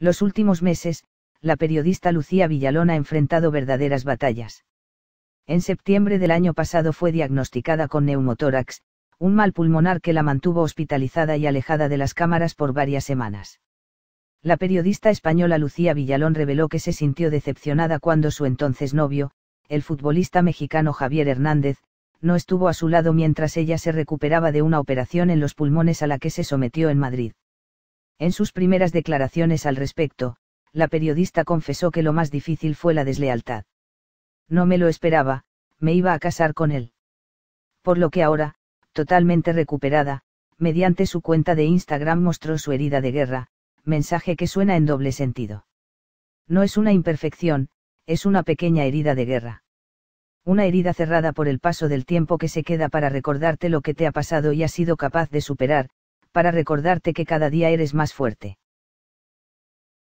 Los últimos meses, la periodista Lucía Villalón ha enfrentado verdaderas batallas. En septiembre del año pasado fue diagnosticada con neumotórax, un mal pulmonar que la mantuvo hospitalizada y alejada de las cámaras por varias semanas. La periodista española Lucía Villalón reveló que se sintió decepcionada cuando su entonces novio, el futbolista mexicano Javier Hernández, no estuvo a su lado mientras ella se recuperaba de una operación en los pulmones a la que se sometió en Madrid. En sus primeras declaraciones al respecto, la periodista confesó que lo más difícil fue la deslealtad. No me lo esperaba, me iba a casar con él. Por lo que ahora, totalmente recuperada, mediante su cuenta de Instagram mostró su herida de guerra, mensaje que suena en doble sentido. No es una imperfección, es una pequeña herida de guerra. Una herida cerrada por el paso del tiempo que se queda para recordarte lo que te ha pasado y has sido capaz de superar, para recordarte que cada día eres más fuerte.